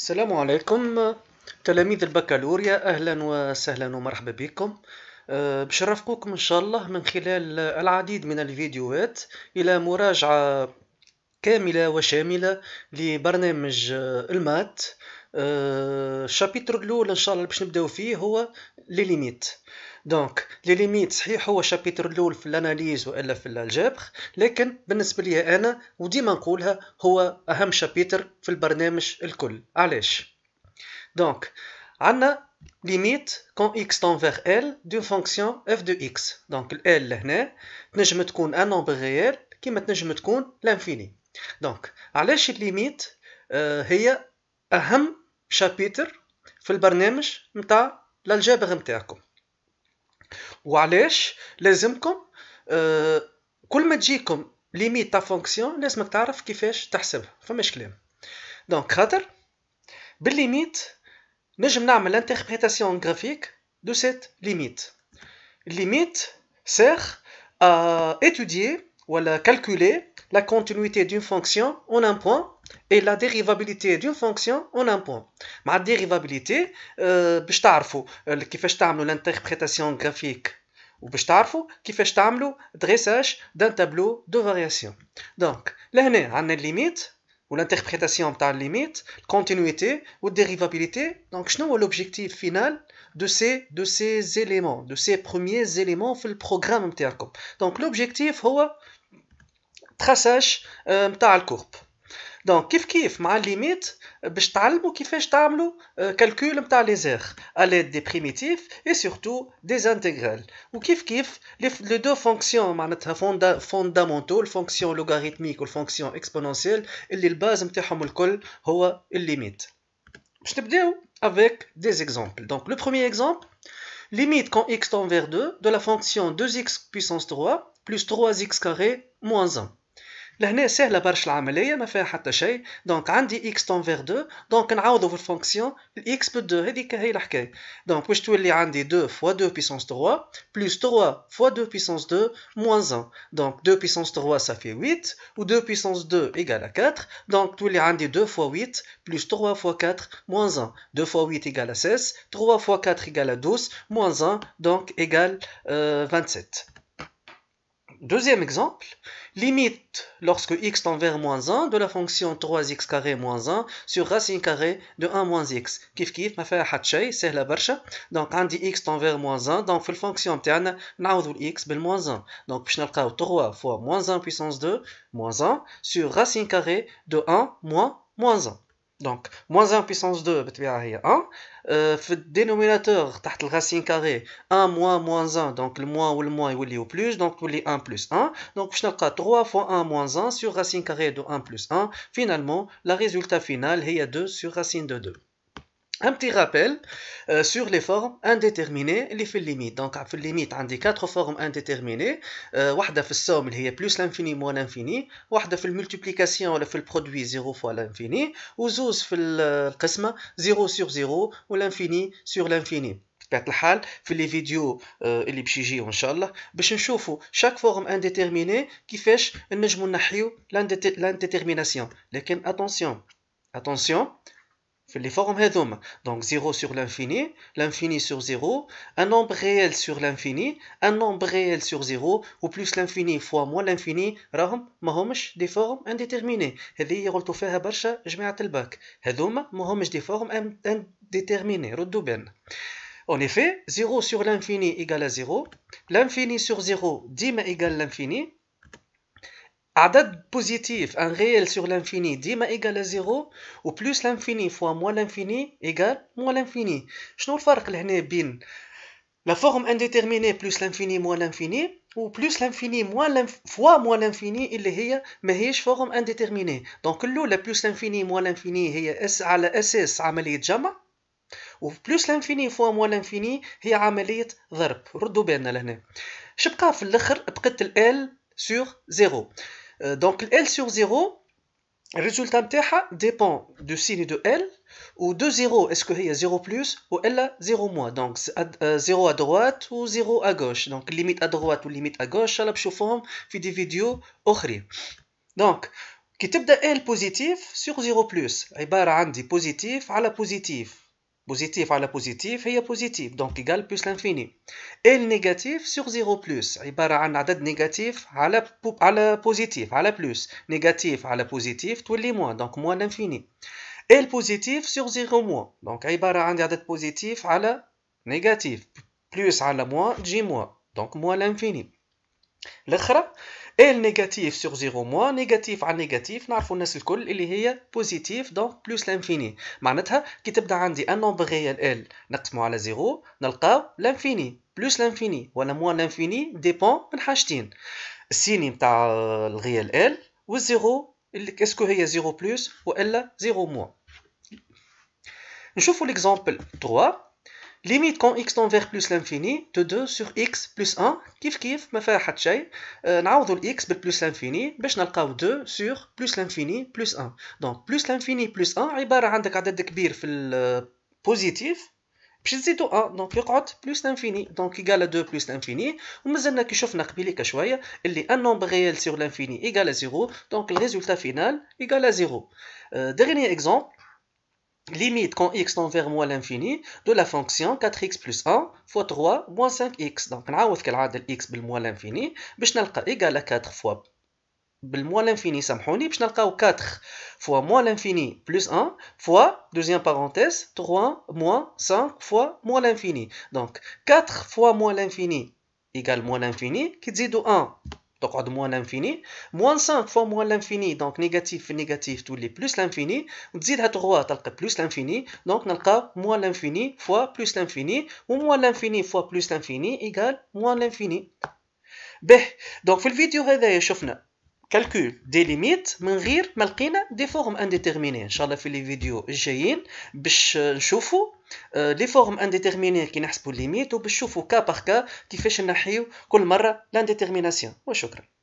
السلام عليكم تلاميذ البكالوريا اهلا وسهلا ومرحبا بكم أه، بشرفكم ان شاء الله من خلال العديد من الفيديوهات الى مراجعه كامله وشامله لبرنامج المات أه، الشابيتر الاول ان شاء الله باش نبداو فيه هو لي ليميت دونك لي ليميت صحيح هو شابيتر الاول في الاناليز والا في الجبر لكن بالنسبه لي انا وديما نقولها هو اهم شابيتر في البرنامج الكل علاش دونك عندنا ليميت كون اكس فيغ ال دو فونكسيون اف دو اكس دونك ال لهنا تنجم تكون ان نومبر ريال كيما تنجم تكون لانفيني دونك علاش الليميت آه، هي اهم شابيتر في البرنامج نتاع الالجبر نتاعكم وعلاش لازمكم آه، كل ما تجيكم ليميت تاع فونكسيون لازمك تعرف كيفاش تحسبها فماش كلام دونك خاطر بالليميت نجم نعمل انتربريتاسيون غرافيك دو سيت ليميت ليميت سير ا اتوديي ولا كالكولي لا كونتينيتي d'une فونكسيون اون ان point et la dérivabilité d'une fonction en un point. Ma dérivabilité, باش تعرفوا كيفاش l'interprétation graphique ou qui fait le dressage d'un tableau de variation. Donc la limite ou l'interprétation limite, limite, continuité dérivabilité. Donc nous هو l'objectif final de ces de ces éléments, de ces premiers éléments في programme courbe Donc l'objectif le traçage la euh, courbe. Donc, qui fait que si ma limite, je calcule les erreurs à l'aide des primitifs et surtout des intégrales. Ou qui les deux fonctions, la fonction logarithmique ou la fonction exponentielle, et les base, de limite. Je avec des exemples. Donc, le premier exemple, limite quand x tend vers 2 de la fonction 2x puissance 3 plus 3x carré moins 1. لهنا سهلة برش العملية ما donc choses. Donc, دونك عندي x vers 2 on نعوضه x peut 2 donc هي donc دونك les تولي عندي 2 x 2 puissance 3 plus 3 fois 2 puissance 2 moins 1 Donc, 2 puissance 3 ça fait 8 ou 2 puissance 2 égale à 4 donc les تولي عندي 2 fois 8 plus 3 fois 4 moins 1 2 fois 8 égale à 16 3 fois 4 égale à 12 moins 1 donc égale 27 euh, deuxième exemple Limite, lorsque x tend vers moins 1, de la fonction 3x carré moins 1 sur racine carré de 1 moins x. Kif kif, ma fait c'est la barche. Donc, on x tend vers moins 1, donc la fonction تاعنا نعوضوا x moins 1. Donc, 3 fois moins 1 puissance 2 moins 1 sur racine carré de 1 moins moins 1. Donc, moins 1 puissance 2, c'est 1. le dénominateur, تحت racine carrée, 1 moins moins 1, donc le moins ou le moins, il est au plus, donc il est 1 plus 1. Hein. Donc, je 3 fois 1 moins 1 sur racine carrée de 1 plus 1. Finalement, le résultat final est 2 sur racine de 2. Un petit rappel euh, sur les formes indéterminées, les limites. Donc, fil limite, on a quatre formes indéterminées. Wahda la somme, plus l'infini moins l'infini. Wahda la multiplication, le produit, 0 fois l'infini. Ou zouz la qasma, 0 sur 0, ou l'infini sur l'infini. بطبيعه الحال في لي فيديو euh, اللي باش يجيو ان شاء الله باش نشوفوا شاك فورم انديتيرميني كيفاش نجمو نحيو لانديتيرميناسيون لكن attention attention les formes donc 0 sur l'infini l'infini sur 0 un nombre réel sur l'infini un nombre réel sur 0 ou plus l'infini fois moins l'infini راهم ماهمش des formes indéterminées des formes indéterminées ben. En effet, 0 sur l'infini égale à 0, l'infini sur 0, 10 égale l'infini, عدد بوزيتيف ان غيل سور لانفيني ديما ايكال زيرو و بلوس لانفيني فوا موا لانفيني ايكال موا لانفيني شنو الفرق لهنا بين لا فورم انديتيرميني بلوس لانفيني موا لانفيني و بلوس لانفيني موا فوا موا لانفيني اللي هي ماهيش فورم انديتيرميني دونك الاولى بلوس لانفيني موا لانفيني هي اس على اساس عمليه جمع و بلوس لانفيني فوا موا لانفيني هي عمليه ضرب ردوا بالنا لهنا شبقى في الاخر بقت ال سور زيرو Euh, donc L sur 0, le résultat dépend du signe de L ou de 0, est-ce qu'il y a 0 plus ou L a 0 moins. Donc 0 euh, à droite ou 0 à gauche. Donc limite à droite ou limite à gauche, là forme dans des vidéos autres. Donc type de L positif sur 0 plus, عبارة عندي positif la positif. Positif à la positive, il y positif, donc égal plus l'infini. Et le négatif sur 0, plus, il y a un adèle négatif à la positive, à la plus. Négatif à la positive, tous les moins, donc moins l'infini. le positif sur 0, moins, donc il y a un positif à la négative, plus à la moins, j moins, donc moins l'infini. الاخرى ال نيجاتيف سور زيرو موا نيجاتيف على نيجاتيف نعرفوا الناس الكل اللي هي بوزيتيف دونك بلوس لانفيني معناتها كي تبدا عندي ان نومبر ريال ال نقسمو على زيرو نلقاو لانفيني بلوس لانفيني ولا موا لانفيني ديبون من حاجتين السيني نتاع الريال ال والزيرو اسكو هي زيرو بلوس والا زيرو موا نشوفوا ليكزامبل 3 limite quand x tend vers plus l'infini de 2 sur x plus 1 kif kif ma fait حتى شيء le x de plus l'infini باش نلقاو 2 sur plus l'infini plus 1 donc plus l'infini plus 1 عبارة عندك عدد de positif. البوزيتيف c'est تزيدو 1 donc plus l'infini donc égal à 2 plus l'infini nous كي شفنا قبيلك شويه اللي un nombre réel sur l'infini égal à 0 donc le résultat final égal à 0 euh, dernier exemple limite quand x tend vers moins l'infini de la fonction 4x plus 1 fois 3 moins 5x. Donc, on a le x moins l'infini, باش نلقى à 4 fois moins l'infini, باش نلقاو 4 fois moins l'infini plus 1 fois, deuxième parenthèse, 3 moins 5 fois moins l'infini. Donc, 4 fois moins l'infini égale moins l'infini, qui dit 1 تقعد موان لانفيني موان 5 فوا موان لانفيني دونك نيجاتيف في نيجاتيف تولي بلوس لانفيني وتزيدها 3 تلقى بلوس لانفيني دونك نلقى موان لانفيني فوا بلوس لانفيني وموان لانفيني فوا بلوس لانفيني ايكال موان لانفيني به دونك في الفيديو هذايا شفنا كالكول دي ليميت من غير ما لقينا دي فورم انديتيرميني ان شاء الله في لي فيديو الجايين باش آه، نشوفوا آه، لي فورم انديتيرميني كي نحسبوا ليميت وباش نشوفوا كا باغ كا كيفاش نحيو كل مره لانديتيرميناسيون وشكرا